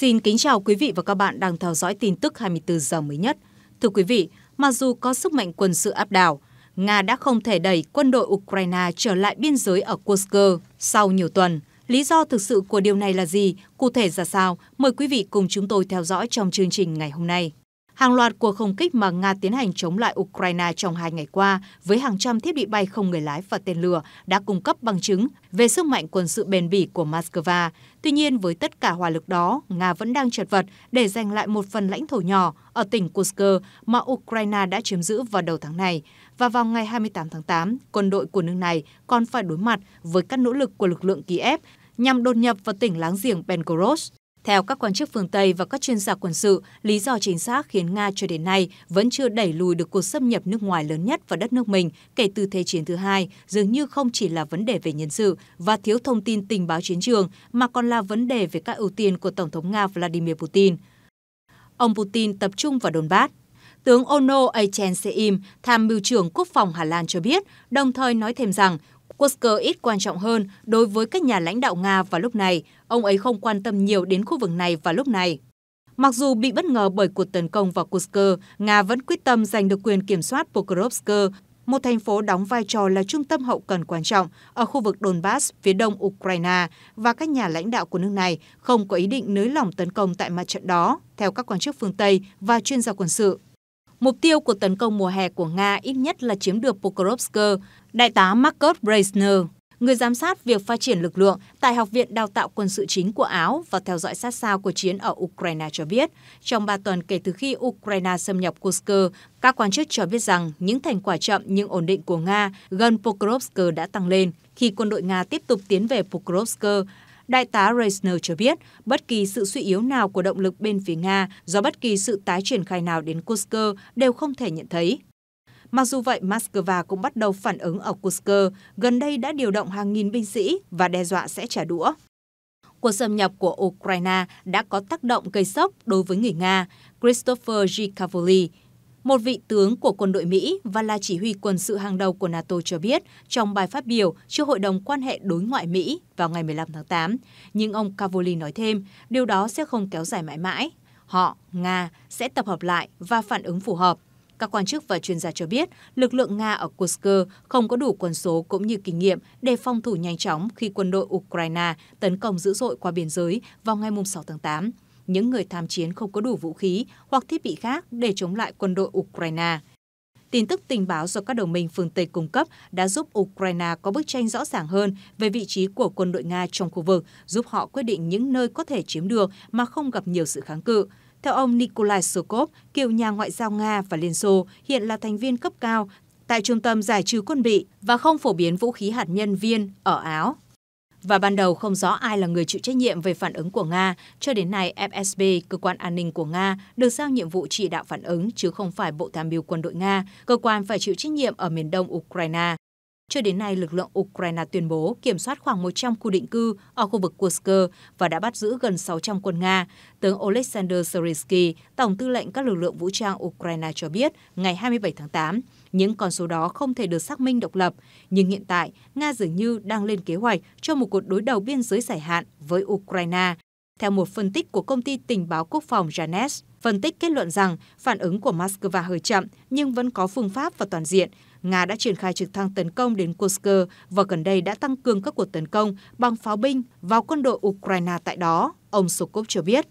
Xin kính chào quý vị và các bạn đang theo dõi tin tức 24 giờ mới nhất. Thưa quý vị, mặc dù có sức mạnh quân sự áp đảo, Nga đã không thể đẩy quân đội Ukraine trở lại biên giới ở Kursk sau nhiều tuần. Lý do thực sự của điều này là gì? Cụ thể ra sao? Mời quý vị cùng chúng tôi theo dõi trong chương trình ngày hôm nay. Hàng loạt cuộc không kích mà Nga tiến hành chống lại Ukraine trong hai ngày qua với hàng trăm thiết bị bay không người lái và tên lửa đã cung cấp bằng chứng về sức mạnh quân sự bền bỉ của Moscow. Tuy nhiên, với tất cả hỏa lực đó, Nga vẫn đang chật vật để giành lại một phần lãnh thổ nhỏ ở tỉnh Kursk mà Ukraine đã chiếm giữ vào đầu tháng này. Và vào ngày 28 tháng 8, quân đội của nước này còn phải đối mặt với các nỗ lực của lực lượng Kiev nhằm đột nhập vào tỉnh láng giềng Belgorod. Theo các quan chức phương Tây và các chuyên gia quân sự, lý do chính xác khiến Nga cho đến nay vẫn chưa đẩy lùi được cuộc xâm nhập nước ngoài lớn nhất vào đất nước mình kể từ Thế chiến thứ hai dường như không chỉ là vấn đề về nhân sự và thiếu thông tin tình báo chiến trường mà còn là vấn đề về các ưu tiên của Tổng thống Nga Vladimir Putin. Ông Putin tập trung vào Donbass, Tướng Ono Achenseim, tham mưu trưởng quốc phòng Hà Lan cho biết, đồng thời nói thêm rằng Kursk ít quan trọng hơn đối với các nhà lãnh đạo Nga vào lúc này, ông ấy không quan tâm nhiều đến khu vực này vào lúc này. Mặc dù bị bất ngờ bởi cuộc tấn công vào Kursk, Nga vẫn quyết tâm giành được quyền kiểm soát Pokrovsk, một thành phố đóng vai trò là trung tâm hậu cần quan trọng ở khu vực Donbass phía đông Ukraine và các nhà lãnh đạo của nước này không có ý định nới lỏng tấn công tại mặt trận đó, theo các quan chức phương Tây và chuyên gia quân sự. Mục tiêu của tấn công mùa hè của Nga ít nhất là chiếm được Pokrovsk, đại tá Markov Breisner, người giám sát việc phát triển lực lượng tại Học viện Đào tạo quân sự chính của Áo và theo dõi sát sao cuộc chiến ở Ukraine cho biết, trong 3 tuần kể từ khi Ukraine xâm nhập Kursk, các quan chức cho biết rằng những thành quả chậm nhưng ổn định của Nga gần Pokrovsk đã tăng lên khi quân đội Nga tiếp tục tiến về Pokrovsk Đại tá Reisner cho biết, bất kỳ sự suy yếu nào của động lực bên phía Nga do bất kỳ sự tái triển khai nào đến Kursk đều không thể nhận thấy. Mặc dù vậy, Moscow cũng bắt đầu phản ứng ở Kursk, gần đây đã điều động hàng nghìn binh sĩ và đe dọa sẽ trả đũa. Cuộc xâm nhập của Ukraine đã có tác động gây sốc đối với người Nga, Christopher G. Cavoli, một vị tướng của quân đội Mỹ và là chỉ huy quân sự hàng đầu của NATO cho biết trong bài phát biểu trước Hội đồng quan hệ đối ngoại Mỹ vào ngày 15 tháng 8. Nhưng ông Cavoli nói thêm, điều đó sẽ không kéo dài mãi mãi. Họ, Nga, sẽ tập hợp lại và phản ứng phù hợp. Các quan chức và chuyên gia cho biết, lực lượng Nga ở Kursk không có đủ quân số cũng như kinh nghiệm để phòng thủ nhanh chóng khi quân đội Ukraine tấn công dữ dội qua biên giới vào ngày 6 tháng 8 những người tham chiến không có đủ vũ khí hoặc thiết bị khác để chống lại quân đội Ukraine. Tin tức tình báo do các đồng minh phương Tây cung cấp đã giúp Ukraine có bức tranh rõ ràng hơn về vị trí của quân đội Nga trong khu vực, giúp họ quyết định những nơi có thể chiếm được mà không gặp nhiều sự kháng cự. Theo ông Nikolai Sokov, cựu nhà ngoại giao Nga và Liên Xô, hiện là thành viên cấp cao tại Trung tâm Giải trừ Quân bị và không phổ biến vũ khí hạt nhân viên ở Áo. Và ban đầu không rõ ai là người chịu trách nhiệm về phản ứng của Nga, cho đến nay FSB, cơ quan an ninh của Nga, được giao nhiệm vụ chỉ đạo phản ứng chứ không phải Bộ Tham mưu quân đội Nga, cơ quan phải chịu trách nhiệm ở miền đông Ukraine. Cho đến nay, lực lượng Ukraine tuyên bố kiểm soát khoảng 100 khu định cư ở khu vực Kursk và đã bắt giữ gần 600 quân Nga. Tướng Oleksandr Serezhky, Tổng tư lệnh các lực lượng vũ trang Ukraine cho biết ngày 27 tháng 8, những con số đó không thể được xác minh độc lập, nhưng hiện tại Nga dường như đang lên kế hoạch cho một cuộc đối đầu biên giới dài hạn với Ukraine. Theo một phân tích của công ty tình báo quốc phòng Janes, phân tích kết luận rằng phản ứng của Moscow hơi chậm nhưng vẫn có phương pháp và toàn diện. Nga đã triển khai trực thăng tấn công đến Kursk và gần đây đã tăng cường các cuộc tấn công bằng pháo binh vào quân đội Ukraine tại đó, ông Sokov cho biết.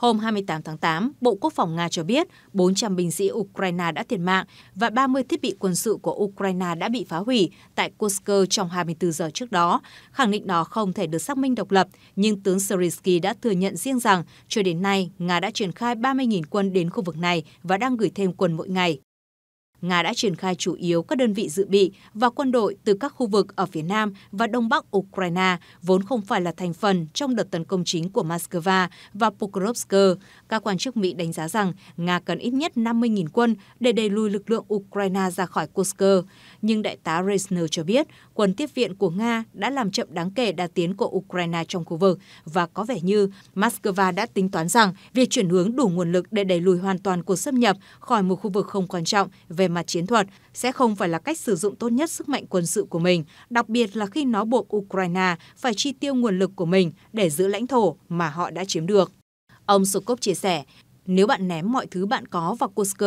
Hôm 28 tháng 8, Bộ Quốc phòng Nga cho biết 400 binh sĩ Ukraine đã thiệt mạng và 30 thiết bị quân sự của Ukraine đã bị phá hủy tại Kursk trong 24 giờ trước đó. Khẳng định đó không thể được xác minh độc lập, nhưng tướng Syrsky đã thừa nhận riêng rằng cho đến nay, Nga đã triển khai 30.000 quân đến khu vực này và đang gửi thêm quân mỗi ngày. Nga đã triển khai chủ yếu các đơn vị dự bị và quân đội từ các khu vực ở phía Nam và Đông Bắc Ukraine, vốn không phải là thành phần trong đợt tấn công chính của Moscow và Pokrovsk. Các quan chức Mỹ đánh giá rằng Nga cần ít nhất 50.000 quân để đẩy lùi lực lượng Ukraine ra khỏi Kursk. Nhưng đại tá Reisner cho biết quân tiếp viện của Nga đã làm chậm đáng kể đà tiến của Ukraine trong khu vực và có vẻ như Moscow đã tính toán rằng việc chuyển hướng đủ nguồn lực để đẩy lùi hoàn toàn cuộc xâm nhập khỏi một khu vực không quan trọng về mặt chiến thuật sẽ không phải là cách sử dụng tốt nhất sức mạnh quân sự của mình, đặc biệt là khi nó buộc Ukraine phải chi tiêu nguồn lực của mình để giữ lãnh thổ mà họ đã chiếm được. Ông Sokov chia sẻ, nếu bạn ném mọi thứ bạn có vào Kursk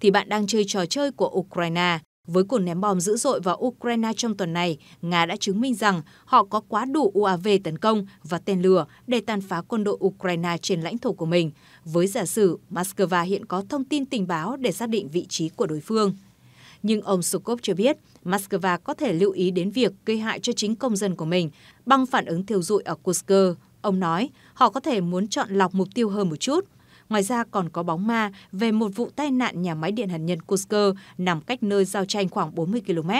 thì bạn đang chơi trò chơi của Ukraine. Với cuộc ném bom dữ dội vào Ukraine trong tuần này, Nga đã chứng minh rằng họ có quá đủ UAV tấn công và tên lửa để tàn phá quân đội Ukraine trên lãnh thổ của mình với giả sử Moscow hiện có thông tin tình báo để xác định vị trí của đối phương. Nhưng ông Sokov cho biết Moscow có thể lưu ý đến việc gây hại cho chính công dân của mình bằng phản ứng thiêu dụi ở Kursk. Ông nói họ có thể muốn chọn lọc mục tiêu hơn một chút. Ngoài ra còn có bóng ma về một vụ tai nạn nhà máy điện hạt nhân Kursk nằm cách nơi giao tranh khoảng 40 km.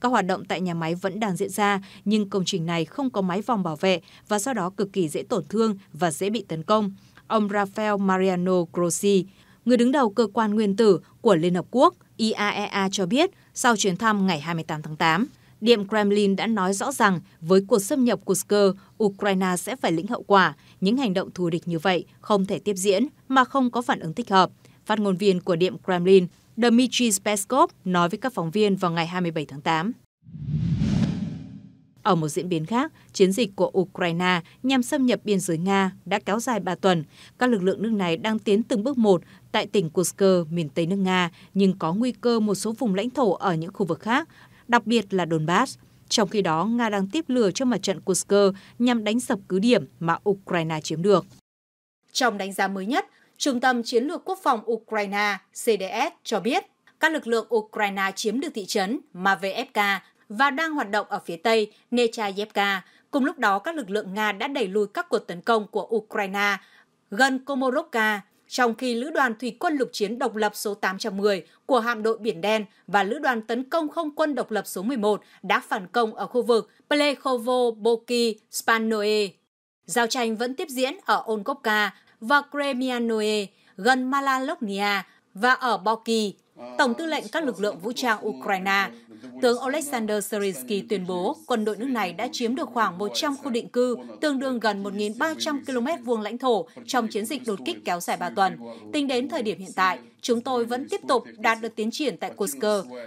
Các hoạt động tại nhà máy vẫn đang diễn ra, nhưng công trình này không có máy vòng bảo vệ và do đó cực kỳ dễ tổn thương và dễ bị tấn công ông Rafael Mariano Grossi, người đứng đầu cơ quan nguyên tử của Liên Hợp Quốc IAEA e cho biết sau chuyến thăm ngày 28 tháng 8. Điện Kremlin đã nói rõ rằng với cuộc xâm nhập của Sker, Ukraine sẽ phải lĩnh hậu quả. Những hành động thù địch như vậy không thể tiếp diễn mà không có phản ứng thích hợp. Phát ngôn viên của Điện Kremlin Dmitry Peskov nói với các phóng viên vào ngày 27 tháng 8. Ở một diễn biến khác, chiến dịch của Ukraine nhằm xâm nhập biên giới Nga đã kéo dài 3 tuần. Các lực lượng nước này đang tiến từng bước một tại tỉnh Kursk, miền Tây nước Nga, nhưng có nguy cơ một số vùng lãnh thổ ở những khu vực khác, đặc biệt là Donbass. Trong khi đó, Nga đang tiếp lửa cho mặt trận Kursk nhằm đánh sập cứ điểm mà Ukraine chiếm được. Trong đánh giá mới nhất, Trung tâm Chiến lược Quốc phòng Ukraine CDS cho biết các lực lượng Ukraine chiếm được thị trấn Mavevka và đang hoạt động ở phía tây Nechayevka. Cùng lúc đó, các lực lượng Nga đã đẩy lùi các cuộc tấn công của Ukraine gần Komorovka, trong khi Lữ đoàn Thủy quân lục chiến độc lập số 810 của hạm đội Biển Đen và Lữ đoàn tấn công không quân độc lập số 11 đã phản công ở khu vực Plekhovo-Boki Spanoe. Giao tranh vẫn tiếp diễn ở Onkovka và Kremianoe gần Malaloknia và ở Boki Tổng tư lệnh các lực lượng vũ trang Ukraine, tướng Alexander Serinsky tuyên bố quân đội nước này đã chiếm được khoảng 100 khu định cư, tương đương gần 1.300 km vuông lãnh thổ trong chiến dịch đột kích kéo dài 3 tuần. Tính đến thời điểm hiện tại, chúng tôi vẫn tiếp tục đạt được tiến triển tại Kursk.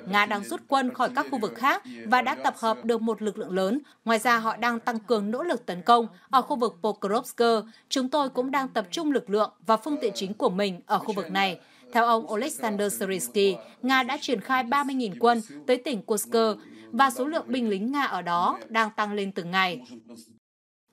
Nga đang rút quân khỏi các khu vực khác và đã tập hợp được một lực lượng lớn. Ngoài ra, họ đang tăng cường nỗ lực tấn công ở khu vực Pokrovsk. Chúng tôi cũng đang tập trung lực lượng và phương tiện chính của mình ở khu vực này theo ông Oleksandr Syrsky, Nga đã triển khai 30.000 quân tới tỉnh Kursk và số lượng binh lính Nga ở đó đang tăng lên từng ngày.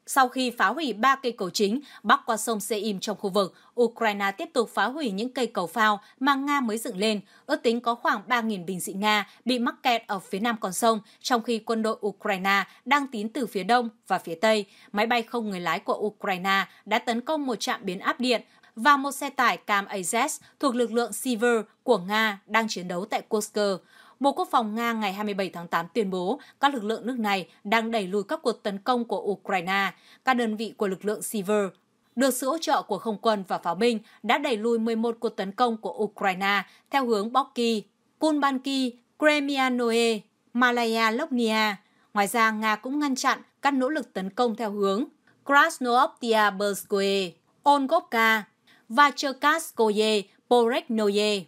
Sau khi phá hủy ba cây cầu chính bắc qua sông Seim trong khu vực, Ukraine tiếp tục phá hủy những cây cầu phao mà Nga mới dựng lên. Ước tính có khoảng 3.000 binh sĩ Nga bị mắc kẹt ở phía nam con sông, trong khi quân đội Ukraine đang tiến từ phía đông và phía tây. Máy bay không người lái của Ukraine đã tấn công một trạm biến áp điện và một xe tải cam AZ thuộc lực lượng Siver của Nga đang chiến đấu tại Kursk. Bộ Quốc phòng Nga ngày 27 tháng 8 tuyên bố các lực lượng nước này đang đẩy lùi các cuộc tấn công của Ukraine. Các đơn vị của lực lượng Siver được sự hỗ trợ của không quân và pháo binh đã đẩy lùi 11 cuộc tấn công của Ukraine theo hướng Boki, Kulbanki, Kremianoe, Malaya Lopnia. Ngoài ra, Nga cũng ngăn chặn các nỗ lực tấn công theo hướng Krasnooptia Berskoe, Ongovka, Vacherkaskoye Poreknoye.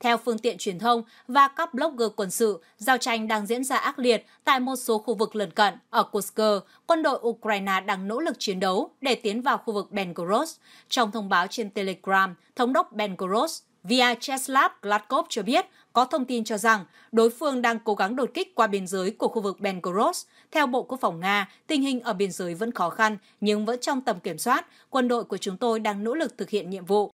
Theo phương tiện truyền thông và các blogger quân sự, giao tranh đang diễn ra ác liệt tại một số khu vực lân cận. Ở Kursk, quân đội Ukraine đang nỗ lực chiến đấu để tiến vào khu vực Belgorod. Trong thông báo trên Telegram, Thống đốc Belgorod Vyacheslav Gladkov cho biết có thông tin cho rằng đối phương đang cố gắng đột kích qua biên giới của khu vực Belgorod. Theo Bộ Quốc phòng Nga, tình hình ở biên giới vẫn khó khăn nhưng vẫn trong tầm kiểm soát. Quân đội của chúng tôi đang nỗ lực thực hiện nhiệm vụ.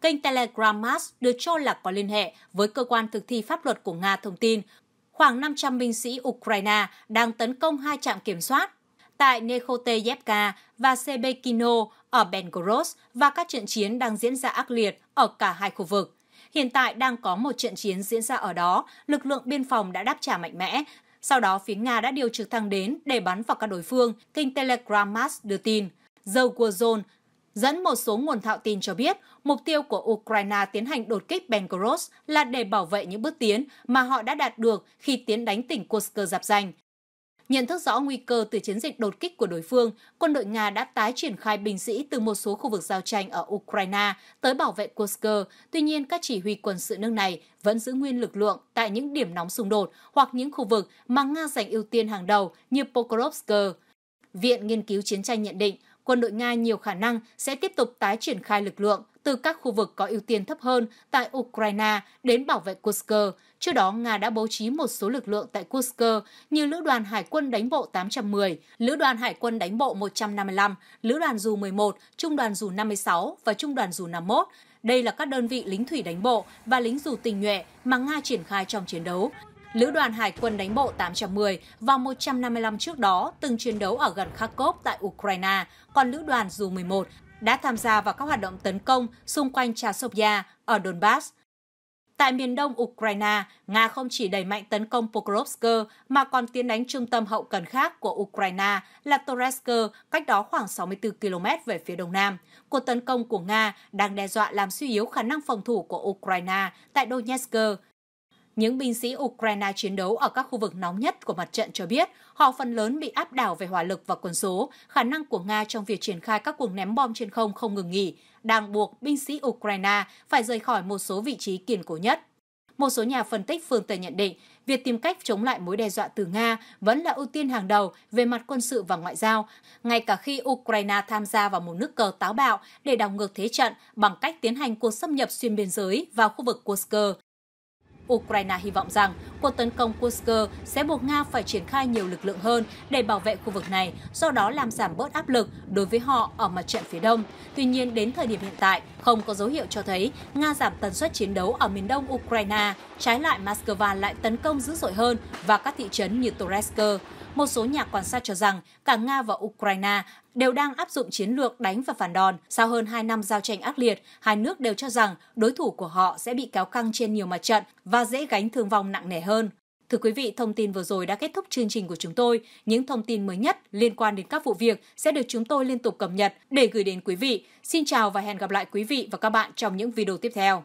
Kênh Telegram Mass được cho là có liên hệ với cơ quan thực thi pháp luật của Nga thông tin khoảng 500 binh sĩ Ukraine đang tấn công hai trạm kiểm soát tại Nekhoteyevka và Sebekino ở Belgorod và các trận chiến đang diễn ra ác liệt ở cả hai khu vực. Hiện tại đang có một trận chiến diễn ra ở đó, lực lượng biên phòng đã đáp trả mạnh mẽ. Sau đó, phía Nga đã điều trực thăng đến để bắn vào các đối phương, kênh Telegram Mass đưa tin. dầu của Zone dẫn một số nguồn thạo tin cho biết mục tiêu của Ukraine tiến hành đột kích Belgorod là để bảo vệ những bước tiến mà họ đã đạt được khi tiến đánh tỉnh Kursk dạp danh. Nhận thức rõ nguy cơ từ chiến dịch đột kích của đối phương, quân đội Nga đã tái triển khai binh sĩ từ một số khu vực giao tranh ở Ukraine tới bảo vệ Kursk. Tuy nhiên, các chỉ huy quân sự nước này vẫn giữ nguyên lực lượng tại những điểm nóng xung đột hoặc những khu vực mà Nga giành ưu tiên hàng đầu như Pokrovsk. Viện Nghiên cứu Chiến tranh nhận định, quân đội Nga nhiều khả năng sẽ tiếp tục tái triển khai lực lượng từ các khu vực có ưu tiên thấp hơn tại Ukraine đến bảo vệ Kursk. Trước đó, Nga đã bố trí một số lực lượng tại Kursk như Lữ đoàn Hải quân đánh bộ 810, Lữ đoàn Hải quân đánh bộ 155, Lữ đoàn dù 11, Trung đoàn dù 56 và Trung đoàn dù 51. Đây là các đơn vị lính thủy đánh bộ và lính dù tình nhuệ mà Nga triển khai trong chiến đấu. Lữ đoàn Hải quân đánh bộ 810 và 155 trước đó từng chiến đấu ở gần Kharkov tại Ukraine, còn Lữ đoàn Dù-11 đã tham gia vào các hoạt động tấn công xung quanh Chasovia ở Donbass. Tại miền đông Ukraine, Nga không chỉ đẩy mạnh tấn công Pokrovsk mà còn tiến đánh trung tâm hậu cần khác của Ukraine là Toretsk cách đó khoảng 64 km về phía đông nam. Cuộc tấn công của Nga đang đe dọa làm suy yếu khả năng phòng thủ của Ukraine tại Donetsk, những binh sĩ Ukraine chiến đấu ở các khu vực nóng nhất của mặt trận cho biết họ phần lớn bị áp đảo về hỏa lực và quân số. Khả năng của Nga trong việc triển khai các cuộc ném bom trên không không ngừng nghỉ, đang buộc binh sĩ Ukraine phải rời khỏi một số vị trí kiên cố nhất. Một số nhà phân tích phương Tây nhận định, việc tìm cách chống lại mối đe dọa từ Nga vẫn là ưu tiên hàng đầu về mặt quân sự và ngoại giao, ngay cả khi Ukraine tham gia vào một nước cờ táo bạo để đảo ngược thế trận bằng cách tiến hành cuộc xâm nhập xuyên biên giới vào khu vực Kursk Ukraine hy vọng rằng cuộc tấn công Kursk sẽ buộc Nga phải triển khai nhiều lực lượng hơn để bảo vệ khu vực này, do đó làm giảm bớt áp lực đối với họ ở mặt trận phía đông. Tuy nhiên, đến thời điểm hiện tại, không có dấu hiệu cho thấy Nga giảm tần suất chiến đấu ở miền đông Ukraine. Trái lại, Moscow lại tấn công dữ dội hơn và các thị trấn như Toretsk. Một số nhà quan sát cho rằng cả Nga và Ukraine đều đang áp dụng chiến lược đánh và phản đòn. Sau hơn 2 năm giao tranh ác liệt, hai nước đều cho rằng đối thủ của họ sẽ bị kéo căng trên nhiều mặt trận và dễ gánh thương vong nặng nề hơn. Thưa quý vị, thông tin vừa rồi đã kết thúc chương trình của chúng tôi. Những thông tin mới nhất liên quan đến các vụ việc sẽ được chúng tôi liên tục cập nhật để gửi đến quý vị. Xin chào và hẹn gặp lại quý vị và các bạn trong những video tiếp theo.